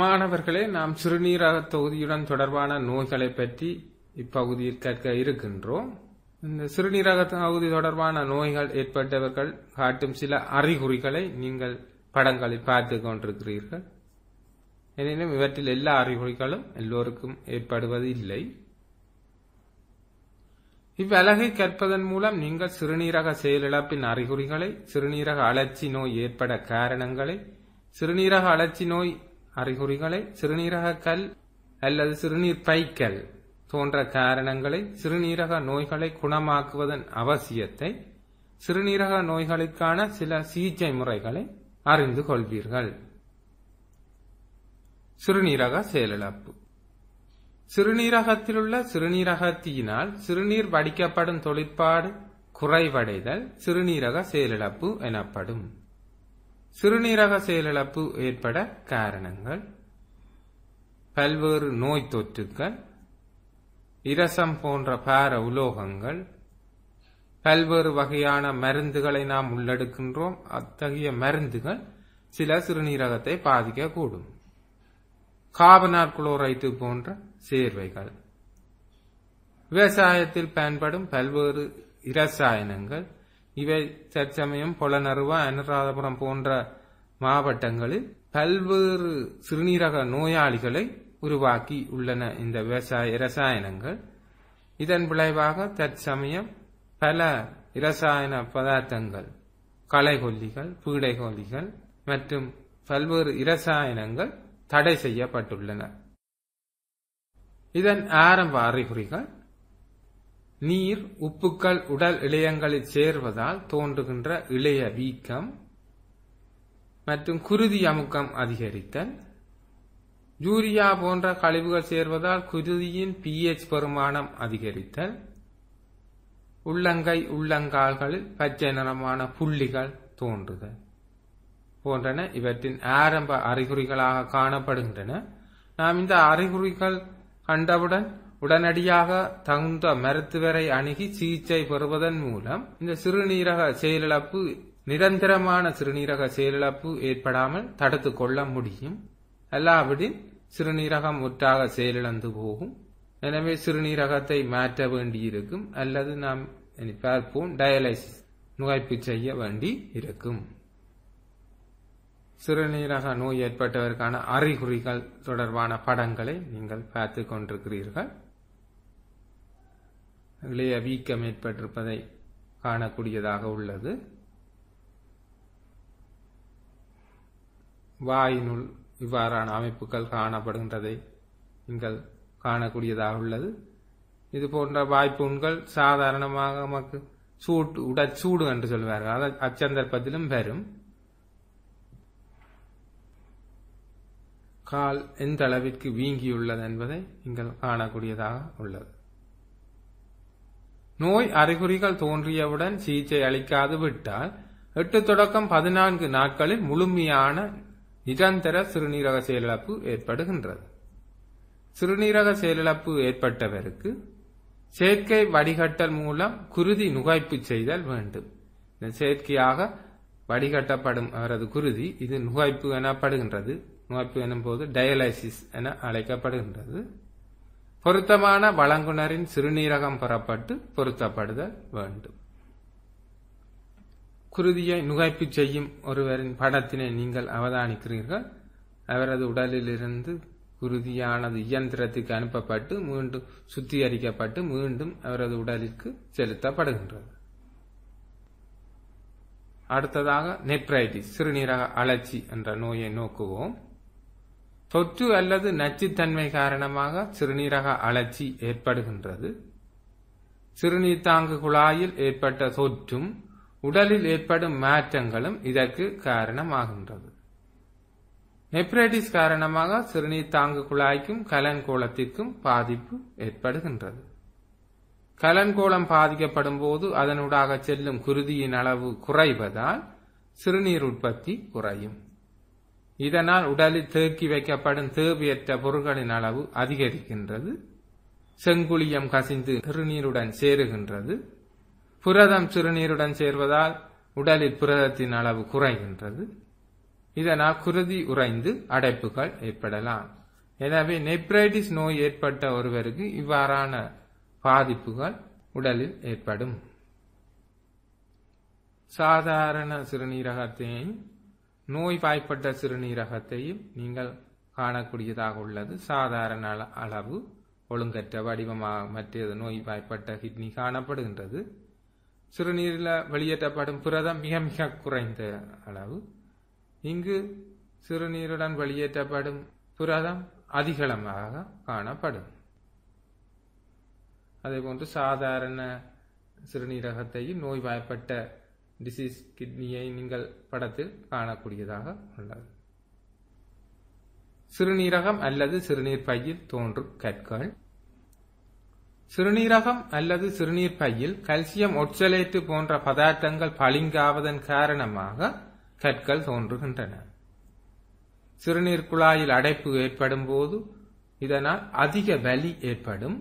மாணவர்களே நாம் சிறுநீரக தொகுதியுடன் தொடர்பான நோய்களை பற்றி இப்பகுதியில் கற்க இருக்கின்றோம் இந்த சிறுநீரக தொகுதி தொடர்பான நோய்கள் ஏற்பட்டவர்கள் காட்டும் சில அறிகுறிகளை நீங்கள் படங்களில் பார்த்து கொண்டிருக்கிறீர்கள் எனினும் இவற்றில் எல்லா அறிகுறிகளும் எல்லோருக்கும் ஏற்படுவது இல்லை இவ்வலகை கற்பதன் மூலம் நீங்கள் சிறுநீரக செயலிழப்பின் அறிகுறிகளை சிறுநீரக அழற்சி நோய் ஏற்பட காரணங்களை சிறுநீரக அழற்சி நோய் அறிகுறிகளை சிறுநீரக கல் அல்லது சிறுநீர் பைக்கல் தோன்ற காரணங்களை சிறுநீரக நோய்களை குணமாக்குவதன் அவசியத்தை சிறுநீரக நோய்களுக்கான சில சிகிச்சை முறைகளை அறிந்து கொள்வீர்கள் சிறுநீரக செயலிழப்பு சிறுநீரகத்திலுள்ள சிறுநீரகத்தியினால் சிறுநீர் வடிக்கப்படும் தொழிற்பாடு குறைவடைதல் சிறுநீரக செயலிழப்பு எனப்படும் சிறுநீரக செயலிழப்பு ஏற்பட காரணங்கள் பல்வேறு நோய் தொற்றுக்கள் இரசம் போன்ற பார உலோகங்கள் பல்வேறு வகையான மருந்துகளை நாம் உள்ளெடுக்கின்றோம் அத்தகைய மருந்துகள் சில சிறுநீரகத்தை பாதிக்கக்கூடும் காபனார் குளோரைட்டு போன்ற சேர்வைகள் விவசாயத்தில் பயன்படும் பல்வேறு இரசாயனங்கள் இவை தற்சமயம் பொலனறுவா அனுராதபுரம் போன்ற மாவட்டங்களில் பல்வேறு சிறுநீரக நோயாளிகளை உருவாக்கி உள்ளன இந்த விவசாய இரசாயனங்கள் இதன் விளைவாக தற்சமயம் பல இரசாயன பதார்த்தங்கள் களைகொல்லிகள் பீடைகொல்லிகள் மற்றும் பல்வேறு இரசாயனங்கள் தடை செய்யப்பட்டுள்ளன இதன் ஆரம்ப அறிகுறிகள் நீர் உப்புக்கள் உடல் இழையங்களில் சேர்வதால் தோன்றுகின்ற இளைய வீக்கம் மற்றும் குருதி அமுக்கம் அதிகரித்தல் யூரியா போன்ற கழிவுகள் சேர்வதால் குருதியின் பிஹெச் பெருமானம் அதிகரித்தல் உள்ளங்கை உள்ளங்கால்களில் பச்சை நிறமான புள்ளிகள் தோன்றுதல் போன்றன இவற்றின் ஆரம்ப அறிகுறிகளாக காணப்படுகின்றன நாம் இந்த அறிகுறிகள் கண்டவுடன் உடனடியாக தகுந்த மருத்துவரை அணுகி சிகிச்சை பெறுவதன் மூலம் இந்த சிறுநீரக செயலிழப்பு நிரந்தரமான சிறுநீரக செயலிழப்பு ஏற்படாமல் தடுத்து கொள்ள முடியும் அல்லாவிடில் சிறுநீரகம் முற்றாக செயலிழந்து போகும் எனவே சிறுநீரகத்தை மாற்ற வேண்டியிருக்கும் அல்லது நாம் பார்ப்போம் டயலைசிஸ் நுகைப்பு செய்ய வேண்டி இருக்கும் சிறுநீரக நோய் ஏற்பட்டவருக்கான அறிகுறிகள் தொடர்பான படங்களை நீங்கள் பார்த்துக் கொண்டிருக்கிறீர்கள் இளைய வீக்கம் ஏற்பட்டிருப்பதை காணக்கூடியதாக உள்ளது வாயினுள் இவ்வாறான அமைப்புகள் காணப்படுகின்றதை நீங்கள் காணக்கூடியதாக உள்ளது இது போன்ற வாய்ப்புண்கள் சாதாரணமாக நமக்கு சூட்டு உடச்சூடு என்று சொல்வார்கள் அது அச்சந்தர்ப்பத்திலும் வரும் கால் எந்த அளவிற்கு வீங்கியுள்ளது என்பதை நீங்கள் காணக்கூடியதாக உள்ளது நோய் அறிகுறிகள் தோன்றியவுடன் சிகிச்சை அளிக்காது விட்டால் எட்டு தொடக்கம் பதினான்கு நாட்களில் முழுமையான நிரந்தர சிறுநீரக செயலிழப்பு ஏற்படுகின்றது சிறுநீரக செயலிழப்பு ஏற்பட்டவருக்கு செயற்கை வடிகட்டல் மூலம் குருதி நுகைப்பு செய்தல் வேண்டும் இந்த செயற்கையாக வடிகட்டப்படும் அவரது குருதி இது நுகைப்பு எனப்படுகின்றது நுகைப்பு எனும் போது டயலைசிஸ் என அழைக்கப்படுகின்றது பொருத்தமான வழங்குனரின் சிறுநீரகம் பெறப்பட்டு பொருத்தப்படுதல் வேண்டும் குருதியை நுகைப்பு செய்யும் ஒருவரின் படத்தினை நீங்கள் அவதானிக்கிறீர்கள் அவரது உடலிலிருந்து குருதியானது இயந்திரத்துக்கு அனுப்பப்பட்டு மீண்டும் சுத்திகரிக்கப்பட்டு மீண்டும் அவரது உடலுக்கு செலுத்தப்படுகின்றது அடுத்ததாக நெப்ரைட்டிஸ் சிறுநீரக அழற்சி என்ற நோயை நோக்குவோம் தொற்று அல்லது நச்சுத்தன்மை காரணமாக சிறுநீரக அழற்சி ஏற்படுகின்றது சிறுநீர் தாங்கு குழாயில் ஏற்பட்ட தொற்றும் உடலில் ஏற்படும் மாற்றங்களும் இதற்கு காரணமாகின்றது நெப்ரைட்டிஸ் காரணமாக சிறுநீர் தாங்கு குழாய்க்கும் கலன்கோளத்திற்கும் பாதிப்பு ஏற்படுகின்றது கலன்கோளம் பாதிக்கப்படும் போது அதனூடாக செல்லும் குருதியின் அளவு குறைவதால் சிறுநீர் உற்பத்தி குறையும் இதனால் உடலில் தேக்கி வைக்கப்படும் தேவையற்ற பொருட்களின் அளவு அதிகரிக்கின்றது செங்குளியம் கசிந்து சிறுநீருடன் சேருகின்றது புரதம் சிறுநீருடன் சேர்வதால் உடலில் புரதத்தின் அளவு குறைகின்றது இதனால் குருதி உறைந்து அடைப்புகள் ஏற்படலாம் எனவே நெப்ரைட்டிஸ் நோய் ஏற்பட்ட ஒருவருக்கு இவ்வாறான பாதிப்புகள் உடலில் ஏற்படும் சாதாரண சிறுநீரகத்தையும் நோய்வாய்ப்பட்ட சிறுநீரகத்தையும் நீங்கள் காணக்கூடியதாக உள்ளது சாதாரண அளவு ஒழுங்கற்ற வடிவமாக மற்ற வாய்ப்பட்ட கிட்னி காணப்படுகின்றது சிறுநீரில் வெளியேற்றப்படும் புரதம் மிக மிக குறைந்த அளவு இங்கு சிறுநீருடன் வெளியேற்றப்படும் புரதம் அதிகளமாக காணப்படும் அதேபோன்று சாதாரண சிறுநீரகத்தையும் நோய்வாய்ப்பட்ட டிசீஸ் கிட்னியை நீங்கள் படத்தில் காணக்கூடியதாக உள்ளது சிறுநீரகம் அல்லது சிறுநீர் பையில் தோன்றும் கற்கள் சிறுநீரகம் அல்லது சிறுநீர் பையில் கல்சியம் ஒட்சலேட்டு போன்ற பதார்த்தங்கள் பளிங்காவதன் காரணமாக கற்கள் தோன்றுகின்றன சிறுநீர் குழாயில் அடைப்பு ஏற்படும் போது இதனால் அதிக வலி ஏற்படும்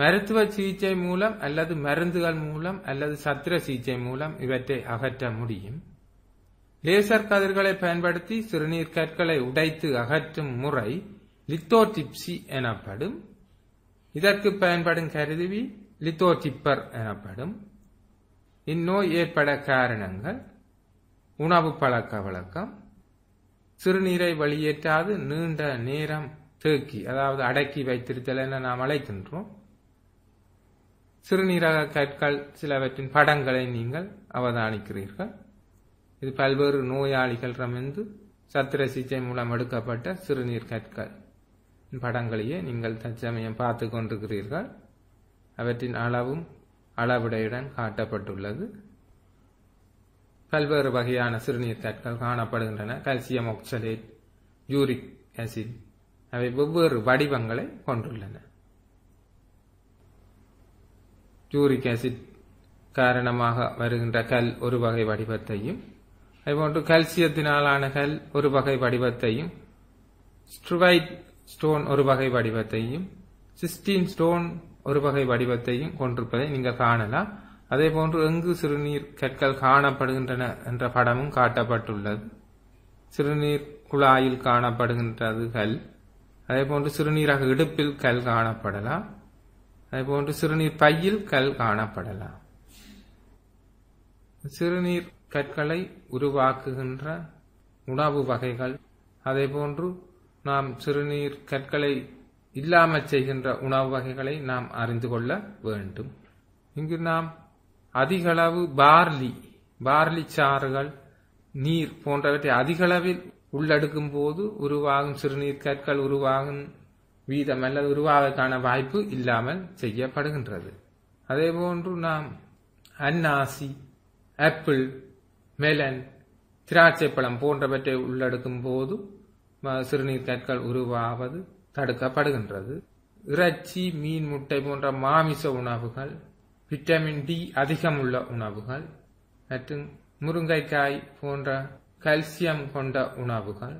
மருத்துவ சிகிச்சை மூலம் அல்லது மருந்துகள் மூலம் அல்லது சத்திர சிகிச்சை மூலம் இவற்றை அகற்ற முடியும் லேசர் கதிர்களை பயன்படுத்தி சிறுநீர் கற்களை உடைத்து அகற்றும் முறை லித்தோடிப்சி எனப்படும் இதற்கு பயன்படும் கருதிவி லித்தோடிப்பர் எனப்படும் இந்நோய் ஏற்பட காரணங்கள் உணவு பழக்க வழக்கம் சிறுநீரை வெளியேற்றாது நீண்ட நேரம் தேக்கி அதாவது அடக்கி வைத்திருத்தல் என நாம் அழைக்கின்றோம் சிறுநீரக கற்கள் சிலவற்றின் படங்களை நீங்கள் அவதானிக்கிறீர்கள் இது பல்வேறு அமைந்து சத்திர சிகிச்சை மூலம் எடுக்கப்பட்ட சிறுநீர் கற்கள் படங்களையே நீங்கள் தற்சமயம் பார்த்து கொண்டிருக்கிறீர்கள் அவற்றின் அளவும் அளவிடையுடன் காட்டப்பட்டுள்ளது பல்வேறு வகையான சிறுநீர் கற்கள் காணப்படுகின்றன கல்சியம் ஆக்சலேட் யூரிக் ஆசிட் அவை வெவ்வேறு வடிவங்களை கொண்டுள்ளன ஜூரிக் ஆசிட் காரணமாக வருகின்ற கல் ஒரு வகை வடிவத்தையும் அதுபோன்று கல்சியத்தினாலான கல் ஒரு வகை வடிவத்தையும் ஸ்ட்ருவைட் ஸ்டோன் ஒரு வகை வடிவத்தையும் சிஸ்டீன் ஸ்டோன் ஒரு வகை வடிவத்தையும் கொண்டிருப்பதை நீங்கள் காணலாம் அதே போன்று எங்கு சிறுநீர் கற்கள் காணப்படுகின்றன என்ற படமும் காட்டப்பட்டுள்ளது சிறுநீர் குழாயில் காணப்படுகின்றது கல் அதே போன்று சிறுநீராக இடுப்பில் கல் காணப்படலாம் அதுபோன்று சிறுநீர் பையில் கல் காணப்படலாம் சிறுநீர் கற்களை உருவாக்குகின்ற உணவு வகைகள் அதே போன்று நாம் சிறுநீர் கற்களை இல்லாமல் செய்கின்ற உணவு வகைகளை நாம் அறிந்து கொள்ள வேண்டும் இங்கு நாம் அதிகளவு பார்லி பார்லி சாறுகள் நீர் போன்றவற்றை அதிகளவில் உள்ளடுக்கும் போது உருவாகும் சிறுநீர் கற்கள் உருவாகும் வீதம் அல்லது உருவாவதற்கான வாய்ப்பு இல்லாமல் செய்யப்படுகின்றது அதே போன்று நாம் அன்னாசி ஆப்பிள் மெலன் திராட்சைப்பழம் போன்றவற்றை உள்ளடக்கும் போது சிறுநீர் கற்கள் உருவாவது தடுக்கப்படுகின்றது இறைச்சி மீன் முட்டை போன்ற மாமிச உணவுகள் விட்டமின் டி அதிகம் உள்ள உணவுகள் மற்றும் முருங்கைக்காய் போன்ற கல்சியம் கொண்ட உணவுகள்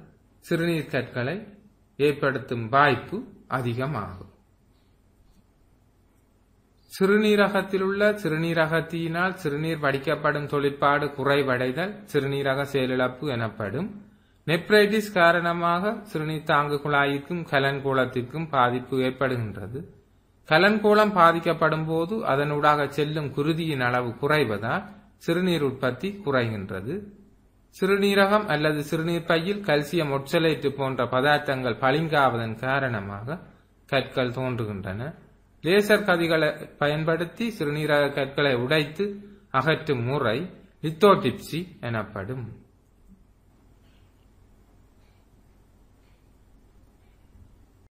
சிறுநீர் கற்களை ஏற்படுத்தும் வாய்ப்பு அதிகமாகும் சிறுநீரகத்தில் உள்ள சிறுநீரகத்தியினால் சிறுநீர் வடிக்கப்படும் தொழிற்பாடு குறைவடைதல் சிறுநீரக செயலிழப்பு எனப்படும் நெப்ரைட்டிஸ் காரணமாக சிறுநீர் தாங்கு குழாய்க்கும் கலன்கோளத்திற்கும் பாதிப்பு ஏற்படுகின்றது கலன்கோளம் பாதிக்கப்படும் போது அதனூடாக செல்லும் குருதியின் அளவு குறைவதால் சிறுநீர் உற்பத்தி குறைகின்றது சிறுநீரகம் அல்லது சிறுநீர் பையில் கல்சியம் ஒட்சலைட்டு போன்ற பதார்த்தங்கள் பளிங்காவதன் காரணமாக கற்கள் தோன்றுகின்றன லேசர் கதிகளை பயன்படுத்தி சிறுநீரக கற்களை உடைத்து அகற்றும் முறை லித்தோடிப்சி எனப்படும்